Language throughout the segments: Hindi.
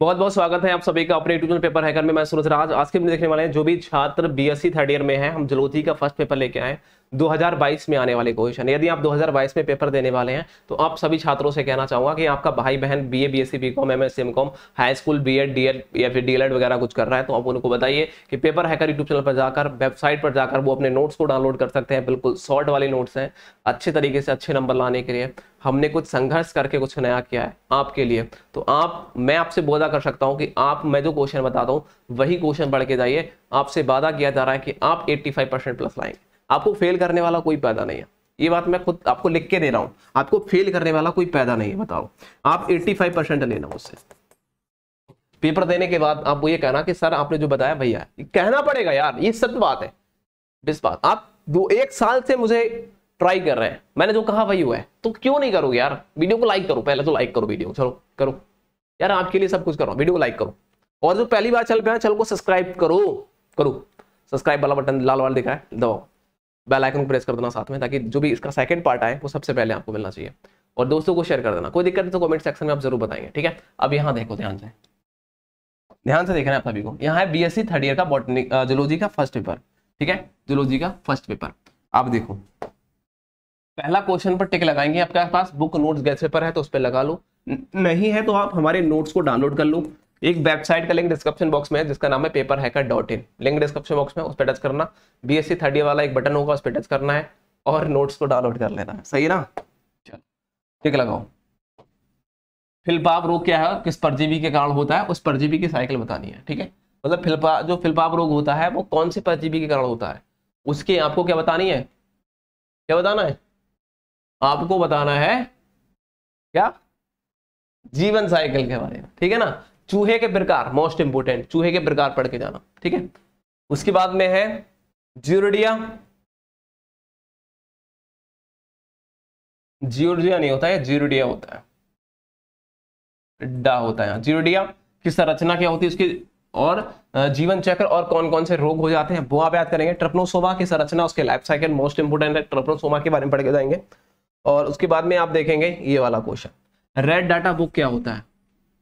बहुत बहुत स्वागत है आप सभी का अपने यूट्यूब पेपर हैकर में मैं सूरज राज आज के हम देखने वाले हैं जो भी छात्र बीएससी थर्ड ईयर में हैं हम जलोती का फर्स्ट पेपर लेके आए 2022 में आने वाले क्वेश्चन यदि आप 2022 में पेपर देने वाले हैं तो आप सभी छात्रों से कहना चाहूंगा कि आपका भाई बहन BA BSc BCom MS com high school BEd DEd या फिर डीएलएड वगैरह कुछ कर रहा है तो आप उनको बताइए कि पेपर हैकर यूट्यूब चैनल पर जाकर वेबसाइट पर जाकर वो अपने नोट्स को डाउनलोड कर सकते हैं बिल्कुल शॉर्ट वाले नोट्स हैं अच्छे तरीके से अच्छे नंबर लाने के लिए हमने कुछ संघर्ष करके कुछ नया किया है आपके लिए तो आप मैं आपसे वादा कर सकता हूं कि आप मैं जो क्वेश्चन बताता हूँ वही क्वेश्चन पढ़ के जाइए आपसे वादा किया जा रहा है कि आप 85 परसेंट प्लस लाएंगे आपको फेल करने वाला कोई पैदा नहीं है ये बात मैं खुद आपको लिख के दे रहा हूँ आपको फेल करने वाला कोई पैदा नहीं है बताओ आप फाइव परसेंट लेना उससे पेपर देने के बाद आपको ये कहना कि सर आपने जो बताया भैया कहना पड़ेगा यार ये सत्य बात है बिस बात आप दो एक साल से मुझे ट्राई कर रहे हैं मैंने जो कहा वही हुआ है तो क्यों नहीं करोगे यार वीडियो को लाइक करो पहले तो लाइक करो वीडियो चलो करो यार आपके लिए सब कुछ करो वीडियो को लाइक करो और जो पहली बार चल पे चल को सब्सक्राइब करो करो सब्सक्राइब वाला बटन लाल वाला दिखा है दबाओ बेल आइकन प्रेस कर देना साथ में ताकि जो भी इसका सेकंड पार्ट आए वो सबसे पहले आपको मिलना चाहिए और दोस्तों को शेयर कर देना कोई दिक्कत है तो कमेंट सेक्शन में आप जरूर बताएंगे ठीक है अब यहाँ देखो ध्यान से ध्यान से देखना है आप सभी को यहाँ है बीएससी थर्ड ईयर का बॉटनिक जुलोजी का फर्स्ट पेपर ठीक है जुलोजी का फर्स्ट पेपर आप देखो पहला क्वेश्चन पर टिक लगाएंगे आपके पास बुक नोट्स गैस पेपर है तो उस पर लगा लो नहीं है तो आप हमारे नोट्स को डाउनलोड कर लो एक वेबसाइट का लिंक डिस्क्रिप्शन बॉक्स में है जिसका नाम है paper hacker dot in link description box में उस पर टच करना बी एस थर्ड ईयर वाला एक बटन होगा उस पर टच करना है और नोट्स को डाउनलोड कर लेना है सही ना चलो टिक लगाओ फिलपाप रोग क्या है किस परजीवी के कारण होता है उस परजीवी की साइकिल बतानी है ठीक है मतलब फिलपा जो फिलपाप रोग होता है वो कौन से परजीवी के कारण होता है उसके आपको क्या बतानी है क्या बताना है आपको बताना है क्या जीवन साइकिल के बारे में ठीक है ना चूहे के प्रकार मोस्ट इंपोर्टेंट चूहे के प्रकार पढ़ के जाना ठीक है उसके बाद में है जियोडिया जियोडिया नहीं होता है जीरोडिया होता है डा होता है हाँ, जीरोडिया की संरचना क्या होती है उसकी और जीवन चक्र और कौन कौन से रोग हो जाते हैं वो आप याद करेंगे ट्रपनोसोमा की संरचना उसके लाइफ साइकिल मोस्ट इंपोर्टेंट है ट्रपनोसोमा के बारे में पढ़ के जाएंगे और उसके बाद में आप देखेंगे ये वाला क्वेश्चन रेड डाटा बुक क्या होता है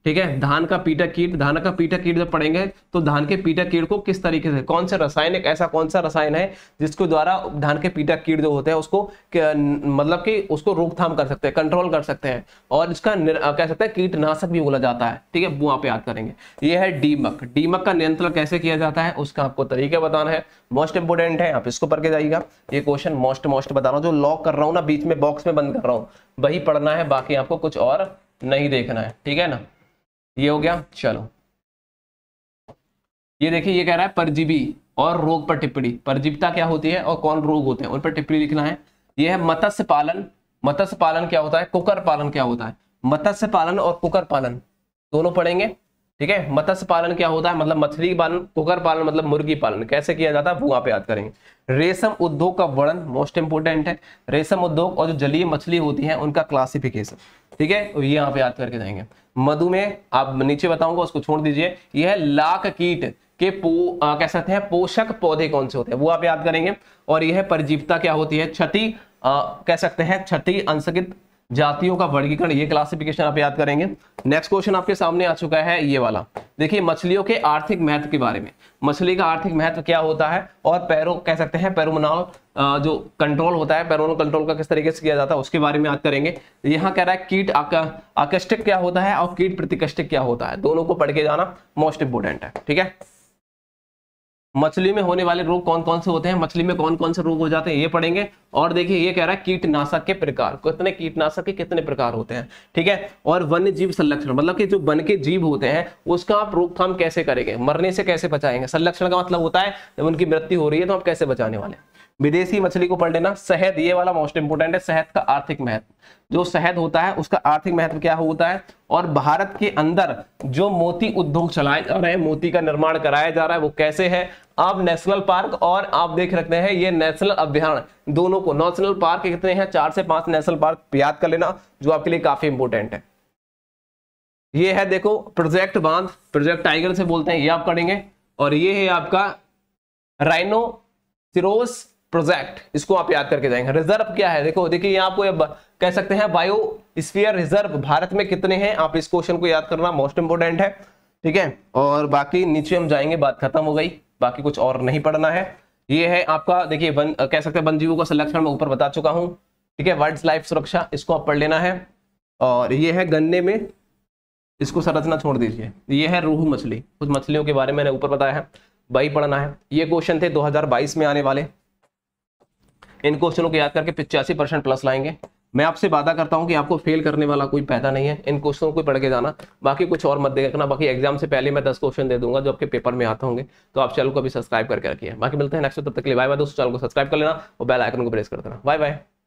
ठीक है धान का पीटा कीट धान का पीटा कीट जब पड़ेंगे तो धान के पीटा कीट को किस तरीके से कौन सा एक ऐसा कौन सा रसायन है जिसके द्वारा धान के पीटा कीट जो होते हैं उसको मतलब कि उसको रोकथाम कर सकते हैं कंट्रोल कर सकते हैं और इसका कह सकते हैं कीटनाशक भी बोला जाता है ठीक है वहां पे याद करेंगे ये है डीमक डीमक का नियंत्रण कैसे किया जाता है उसका आपको तरीका बताना है मोस्ट इंपोर्टेंट है आप इसको पढ़ के जाइएगा ये क्वेश्चन मोस्ट मोस्ट बता रहा हूँ जो लॉक कर रहा हूँ ना बीच में बॉक्स में बंद कर रहा हूँ वही पढ़ना है बाकी आपको कुछ और नहीं देखना है ठीक है ना ये हो गया चलो ये देखिए ये कह रहा है परजीवी और रोग पर टिप्पणी परजीविता क्या होती है और कौन रोग होते हैं उन पर टिप्पणी लिखना है ये है मत्स्य पालन मत्स्य पालन क्या होता है कुकर पालन क्या होता है मत्स्य पालन और कुकर पालन दोनों पढ़ेंगे ठीक है मत्स्य पालन क्या होता है मतलब मछली पालन कुकर पालन मतलब मुर्गी पालन कैसे किया जाता है वो वहां पे याद करेंगे रेशम उद्योग का वर्णन मोस्ट इंपोर्टेंट है रेशम उद्योग और जो जलीय मछली होती है उनका क्लासिफिकेशन ठीक है तो ये यहाँ पे याद करके जाएंगे मधु में आप नीचे बताऊंगा उसको छोड़ दीजिए यह लाख कीट के पो कह सकते हैं पोषक पौधे कौन से होते हैं वो आप याद करेंगे और यह परजीवता क्या होती है क्षति कह सकते हैं क्षति अंशकित जातियों का वर्गीकरण ये क्लासिफिकेशन आप याद करेंगे नेक्स्ट क्वेश्चन आपके सामने आ चुका है ये वाला देखिए मछलियों के आर्थिक महत्व के बारे में मछली का आर्थिक महत्व क्या होता है और पैरो कह सकते हैं पेरोमनाल जो कंट्रोल होता है पेरोनल कंट्रोल का किस तरीके से किया जाता है उसके बारे में याद करेंगे यहाँ कह रहा है कीट आकस्टिक क्या होता है और कीट प्रतिकष्टिक क्या होता है दोनों को पढ़ के जाना मोस्ट इंपोर्टेंट है ठीक है मछली में होने वाले रोग कौन कौन से होते हैं मछली में कौन कौन से रोग हो जाते हैं ये पढ़ेंगे और देखिए ये कह रहा है कीटनाशक के प्रकार कितने कीटनाशक के कितने प्रकार होते हैं ठीक है और वन्य जीव संरक्षण मतलब कि जो वन के जीव होते हैं उसका आप रोकथाम कैसे करेंगे मरने से कैसे बचाएंगे संरक्षण का मतलब होता है जब उनकी मृत्यु हो रही है तो आप कैसे बचाने वाले विदेशी मछली को पढ़ लेना शहद ये वाला मोस्ट इंपोर्टेंट है शहद का आर्थिक महत्व जो शहद होता है उसका आर्थिक महत्व क्या होता है और भारत के अंदर जो मोती उद्योग चलाए जा रहे हैं मोती का निर्माण कराया जा रहा है वो कैसे है आप नेशनल पार्क और आप देख रखते हैं ये नेशनल अभ्यारण दोनों को नेशनल पार्क कितने हैं चार से पांच नेशनल पार्क याद कर लेना जो आपके लिए काफी इंपोर्टेंट है ये है देखो प्रोजेक्ट बांध प्रोजेक्ट टाइगर से बोलते हैं ये आप करेंगे और ये है आपका राइनो सिरोस प्रोजेक्ट इसको आप याद करके जाएंगे रिजर्व क्या है देखो देखिए यहाँ आपको कह सकते हैं बायो रिजर्व भारत में कितने हैं आप इस क्वेश्चन को याद करना मोस्ट इंपोर्टेंट है ठीक है और बाकी नीचे हम जाएंगे बात खत्म हो गई बाकी कुछ और नहीं पढ़ना है ये है आपका देखिए वन कह सकते हैं वनजीवों का संरक्षण मैं ऊपर बता चुका हूँ ठीक है वर्ल्ड लाइफ सुरक्षा इसको आप पढ़ लेना है और ये है गन्ने में इसको संरचना छोड़ दीजिए ये है रूह मछली कुछ मछलियों के बारे में मैंने ऊपर बताया है वही पढ़ना है ये क्वेश्चन थे 2022 में आने वाले इन क्वेश्चनों को याद करके पिचासी परसेंट प्लस लाएंगे मैं आपसे वादा करता हूं कि आपको फेल करने वाला कोई पैदा नहीं है इन क्वेश्चनों को पढ़ के जाना बाकी कुछ और मत देखना बाकी एग्जाम से पहले मैं दस क्वेश्चन दे दूंगा जो आपके पेपर में आते होंगे तो आप चैनल को अभी सब्सक्राइब करके रखिए बाकी मिलते हैं नेक्स्ट तब तक के लिए बाय बाय दोस्तों चैनल को सब्सक्राइब कर लेना और बेल आइकन को प्रेस कर देना बाय बाय